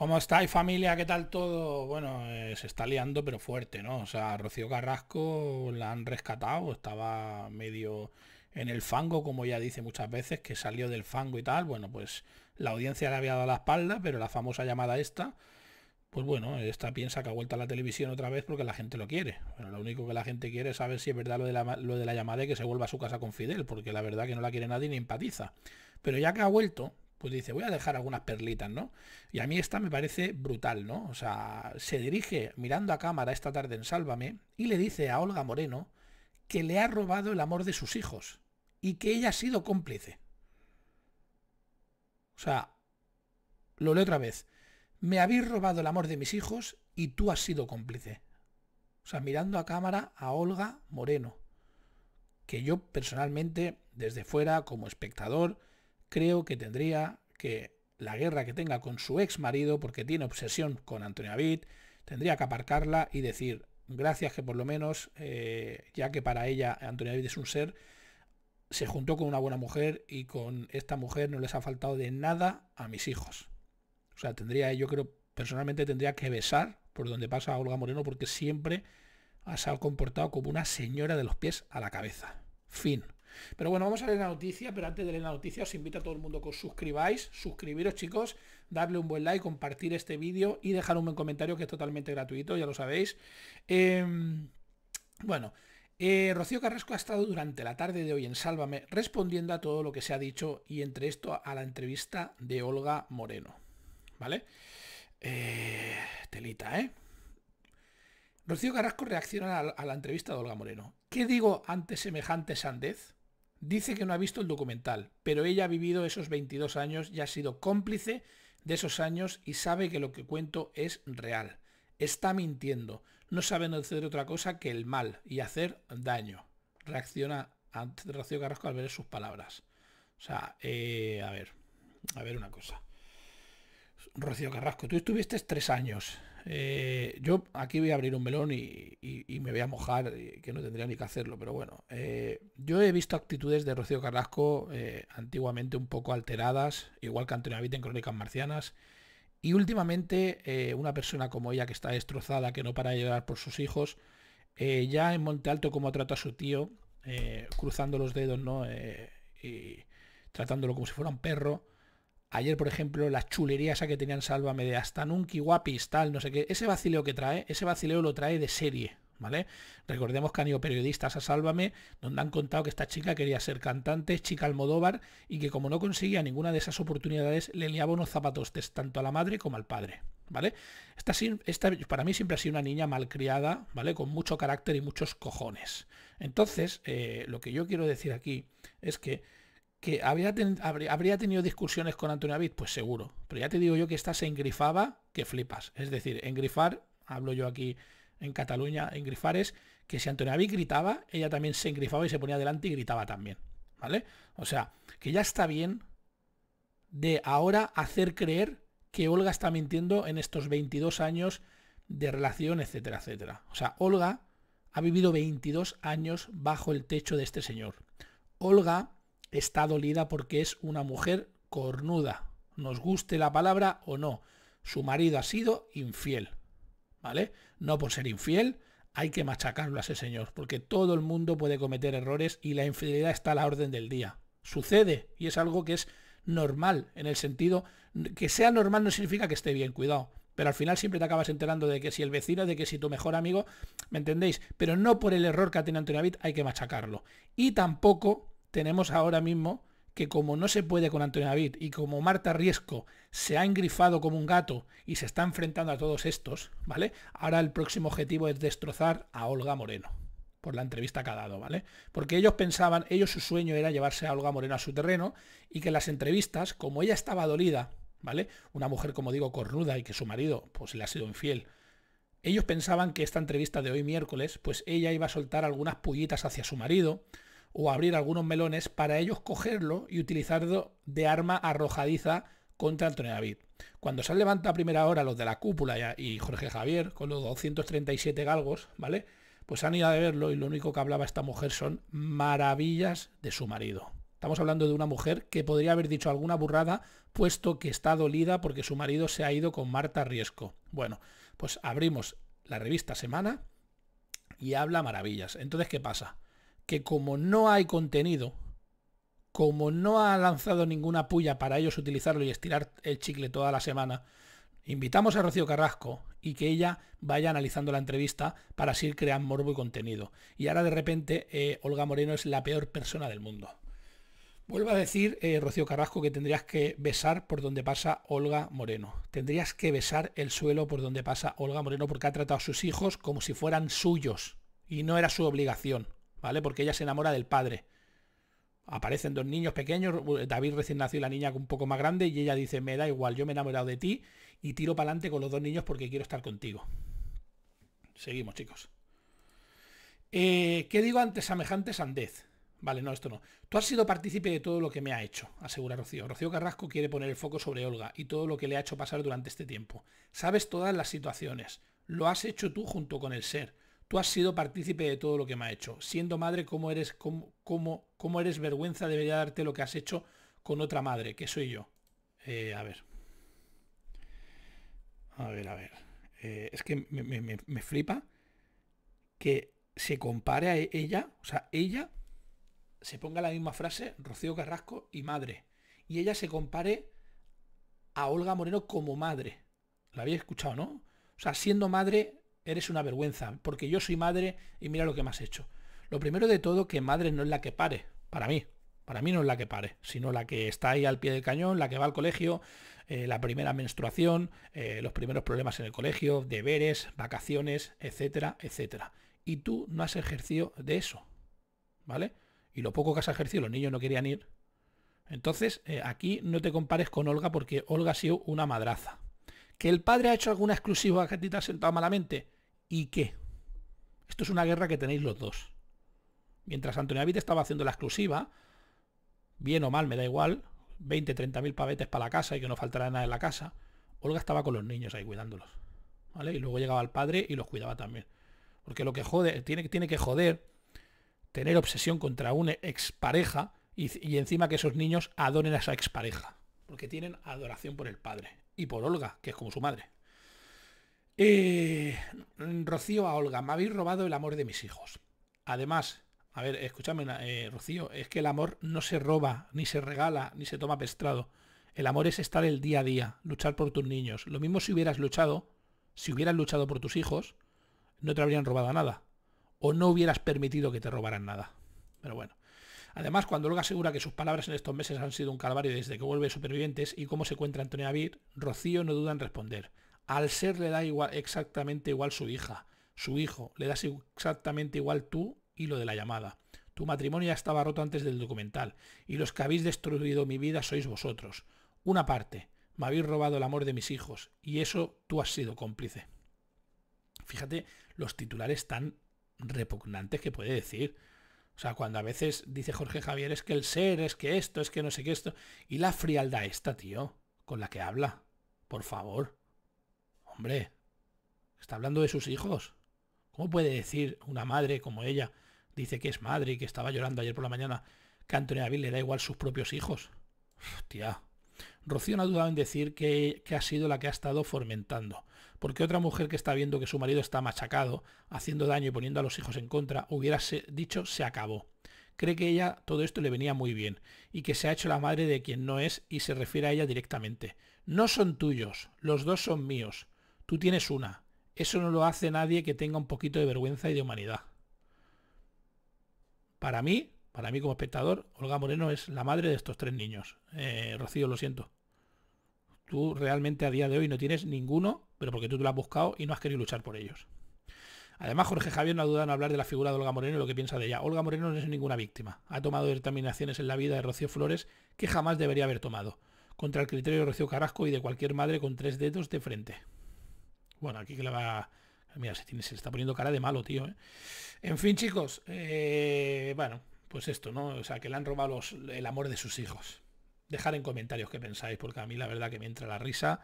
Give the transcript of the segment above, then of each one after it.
¿Cómo estáis familia? ¿Qué tal todo? Bueno, eh, se está liando pero fuerte, ¿no? O sea, Rocío Carrasco la han rescatado, estaba medio en el fango, como ya dice muchas veces, que salió del fango y tal. Bueno, pues la audiencia le había dado la espalda, pero la famosa llamada esta, pues bueno, esta piensa que ha vuelto a la televisión otra vez porque la gente lo quiere. Bueno, lo único que la gente quiere es saber si es verdad lo de, la, lo de la llamada y que se vuelva a su casa con Fidel, porque la verdad que no la quiere nadie ni empatiza. Pero ya que ha vuelto, pues dice, voy a dejar algunas perlitas, ¿no? Y a mí esta me parece brutal, ¿no? O sea, se dirige mirando a cámara esta tarde en Sálvame y le dice a Olga Moreno que le ha robado el amor de sus hijos y que ella ha sido cómplice. O sea, lo leo otra vez. Me habéis robado el amor de mis hijos y tú has sido cómplice. O sea, mirando a cámara a Olga Moreno, que yo personalmente, desde fuera, como espectador, creo que tendría que la guerra que tenga con su ex marido, porque tiene obsesión con Antonio David, tendría que aparcarla y decir, gracias que por lo menos, eh, ya que para ella Antonio David es un ser, se juntó con una buena mujer y con esta mujer no les ha faltado de nada a mis hijos. O sea, tendría, yo creo, personalmente tendría que besar por donde pasa Olga Moreno porque siempre se ha comportado como una señora de los pies a la cabeza. Fin. Pero bueno, vamos a leer la noticia, pero antes de leer la noticia os invito a todo el mundo que os suscribáis, suscribiros chicos, darle un buen like, compartir este vídeo y dejar un buen comentario que es totalmente gratuito, ya lo sabéis. Em, bueno, eh, Rocío Carrasco ha estado durante la tarde de hoy en Sálvame respondiendo a todo lo que se ha dicho y entre esto a la entrevista de Olga Moreno. ¿Vale? Eh, telita, ¿eh? Rocío Carrasco reacciona a la, a la entrevista de Olga Moreno. ¿Qué digo ante semejante sandez? Dice que no ha visto el documental, pero ella ha vivido esos 22 años y ha sido cómplice de esos años y sabe que lo que cuento es real. Está mintiendo, no sabe no hacer otra cosa que el mal y hacer daño. Reacciona de Rocío Carrasco al ver sus palabras. O sea, eh, a ver, a ver una cosa. Rocío Carrasco, tú estuviste tres años. Eh, yo aquí voy a abrir un melón y, me voy a mojar, eh, que no tendría ni que hacerlo, pero bueno. Eh, yo he visto actitudes de Rocío Carrasco antiguamente un poco alteradas, igual que Antonio en Crónicas Marcianas. Y últimamente una persona como ella que está destrozada, que no para de llorar por sus hijos, ya en Monte Alto como trata a su tío, cruzando los dedos, ¿no? y tratándolo como si fuera un perro. Ayer, por ejemplo, la chulería esa que tenían Sálvame de hasta nunca guapis, tal, no sé qué. Ese vacileo que trae, ese vacileo lo trae de serie, ¿vale? Recordemos que han ido periodistas a Sálvame, donde han contado que esta chica quería ser cantante, chica Almodóvar, y que como no conseguía ninguna de esas oportunidades, le liaba unos zapatos tanto a la madre como al padre. ¿Vale? Esta, para mí siempre ha sido una niña malcriada, ¿vale? Con mucho carácter y muchos cojones. Entonces, eh, lo que yo quiero decir aquí es que que habría, habría tenido discusiones con Antonio David, pues seguro. Pero ya te digo yo que esta se engrifaba que flipas. Es decir, engrifar, hablo yo aquí en Cataluña, engrifar es que si Antonio David gritaba, ella también se engrifaba y se ponía delante y gritaba también. ¿Vale? O sea, que ya está bien de ahora hacer creer que Olga está mintiendo en estos 22 años de relación, etcétera, etcétera. O sea, Olga ha vivido 22 años bajo el techo de este señor. Olga está dolida porque es una mujer cornuda. Nos guste la palabra o no. Su marido ha sido infiel. ¿Vale? No por ser infiel hay que machacarlo a ese señor, porque todo el mundo puede cometer errores y la infidelidad está a la orden del día. Sucede y es algo que es normal, en el sentido que sea normal no significa que esté bien, cuidado. Pero al final siempre te acabas enterando de que si el vecino, de que si tu mejor amigo, ¿me entendéis? Pero no por el error que ha tenido Antonio David hay que machacarlo. Y tampoco tenemos ahora mismo que como no se puede con Antonio David y como Marta Riesco se ha engrifado como un gato y se está enfrentando a todos estos, ¿vale? Ahora el próximo objetivo es destrozar a Olga Moreno por la entrevista que ha dado, ¿vale? Porque ellos pensaban, ellos su sueño era llevarse a Olga Moreno a su terreno y que las entrevistas, como ella estaba dolida, ¿vale? Una mujer, como digo, cornuda y que su marido, pues le ha sido infiel. Ellos pensaban que esta entrevista de hoy miércoles, pues ella iba a soltar algunas pullitas hacia su marido, o abrir algunos melones para ellos cogerlo y utilizarlo de arma arrojadiza contra Antonio David. Cuando se han levantado a primera hora los de la cúpula y Jorge Javier con los 237 galgos, ¿vale? Pues han ido a verlo y lo único que hablaba esta mujer son maravillas de su marido. Estamos hablando de una mujer que podría haber dicho alguna burrada, puesto que está dolida porque su marido se ha ido con Marta Riesco. Bueno, pues abrimos la revista Semana y habla maravillas. Entonces, ¿qué pasa? que como no hay contenido, como no ha lanzado ninguna puya para ellos utilizarlo y estirar el chicle toda la semana, invitamos a Rocío Carrasco y que ella vaya analizando la entrevista para así crear morbo y contenido. Y ahora de repente eh, Olga Moreno es la peor persona del mundo. Vuelvo a decir, eh, Rocío Carrasco, que tendrías que besar por donde pasa Olga Moreno. Tendrías que besar el suelo por donde pasa Olga Moreno porque ha tratado a sus hijos como si fueran suyos y no era su obligación. ¿vale? Porque ella se enamora del padre. Aparecen dos niños pequeños, David recién nació y la niña un poco más grande, y ella dice, me da igual, yo me he enamorado de ti y tiro para adelante con los dos niños porque quiero estar contigo. Seguimos, chicos. Eh, ¿Qué digo ante semejante sandez? Vale, no, esto no. Tú has sido partícipe de todo lo que me ha hecho, asegura Rocío. Rocío Carrasco quiere poner el foco sobre Olga y todo lo que le ha hecho pasar durante este tiempo. Sabes todas las situaciones. Lo has hecho tú junto con el ser. Tú has sido partícipe de todo lo que me ha hecho. Siendo madre, ¿cómo eres, cómo, cómo, cómo eres vergüenza? Debería darte lo que has hecho con otra madre, que soy yo. Eh, a ver. A ver, a ver. Eh, es que me, me, flipa que se compare a e, ella, o sea, ella se ponga la misma frase, Rocío Carrasco y madre. Y ella se compare a Olga Moreno como madre. La había escuchado, ¿no? O sea, siendo madre, Eres una vergüenza, porque yo soy madre y mira lo que me has hecho. Lo primero de todo, que madre no es la que pare, para mí. Para mí no es la que pare, sino la que está ahí al pie del cañón, la que va al colegio, eh, la primera menstruación, eh, los primeros problemas en el colegio, deberes, vacaciones, etcétera, etcétera. Y tú no has ejercido de eso, ¿vale? Y lo poco que has ejercido, los niños no querían ir. Entonces, eh, aquí no te compares con Olga porque Olga ha sido una madraza, ¿Que el padre ha hecho alguna exclusiva a que te ha sentado malamente? ¿Y qué? Esto es una guerra que tenéis los dos. Mientras Antonio David estaba haciendo la exclusiva, bien o mal, me da igual, 20, 30 mil pavetes para la casa y que no faltará nada en la casa, Olga estaba con los niños ahí cuidándolos. ¿Vale? Y luego llegaba el padre y los cuidaba también. Porque lo que jode, tiene, tiene que joder tener obsesión contra una expareja y, y encima que esos niños adoren a esa expareja. Porque tienen adoración por el padre y por Olga, que es como su madre. Eh, Rocío a Olga, me habéis robado el amor de mis hijos. Además, a ver, escúchame, eh, Rocío, es que el amor no se roba, ni se regala, ni se toma pestrado. El amor es estar el día a día, luchar por tus niños. Lo mismo si hubieras luchado, si hubieras luchado por tus hijos, no te habrían robado nada. O no hubieras permitido que te robaran nada. Pero bueno. Además, cuando Olga asegura que sus palabras en estos meses han sido un calvario desde que vuelve Supervivientes y cómo se encuentra Antonio Avir, Rocío no duda en responder. Al ser le da igual, exactamente igual su hija, su hijo, le das exactamente igual tú y lo de la llamada. Tu matrimonio ya estaba roto antes del documental, y los que habéis destruido mi vida sois vosotros. Una parte, me habéis robado el amor de mis hijos, y eso tú has sido cómplice. Fíjate los titulares tan repugnantes que puede decir. O sea, cuando a veces dice Jorge Javier es que el ser, es que esto, es que no sé qué esto. Y la frialdad esta, tío, con la que habla. Por favor. Hombre. Está hablando de sus hijos. ¿Cómo puede decir una madre como ella, dice que es madre y que estaba llorando ayer por la mañana, que a Antonio David le da igual sus propios hijos? Hostia. Rocío no ha dudado en decir que, ha sido la que ha estado fomentando, porque otra mujer que está viendo que su marido está machacado, haciendo daño y poniendo a los hijos en contra, hubiera dicho se acabó. Cree que ella todo esto le venía muy bien y que se ha hecho la madre de quien no es y se refiere a ella directamente. No son tuyos, los dos son míos. Tú tienes una. Eso no lo hace nadie que tenga un poquito de vergüenza y de humanidad. Para mí, para mí como espectador, Olga Moreno es la madre de estos tres niños. Eh, Rocío, lo siento. Tú realmente a día de hoy no tienes ninguno, pero porque tú te lo has buscado y no has querido luchar por ellos. Además, Jorge Javier no ha dudado en hablar de la figura de Olga Moreno y lo que piensa de ella. Olga Moreno no es ninguna víctima. Ha tomado determinaciones en la vida de Rocío Flores que jamás debería haber tomado. Contra el criterio de Rocío Carrasco y de cualquier madre con tres dedos de frente. Bueno, aquí que le va... Mira, se, está poniendo cara de malo, tío. ¿eh? En fin, chicos. Eh, bueno, pues esto, ¿no? O sea, que le han robado el amor de sus hijos. Dejar en comentarios qué pensáis, porque a mí la verdad que me entra la risa.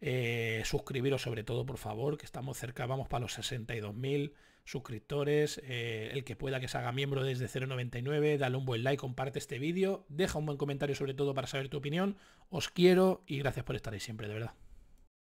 Eh, suscribiros sobre todo, por favor, que estamos cerca, vamos para los 62.000 suscriptores. Eh, el que pueda que se haga miembro desde 0.99, dale un buen like, comparte este vídeo, deja un buen comentario sobre todo para saber tu opinión. Os quiero y gracias por estar ahí siempre, de verdad.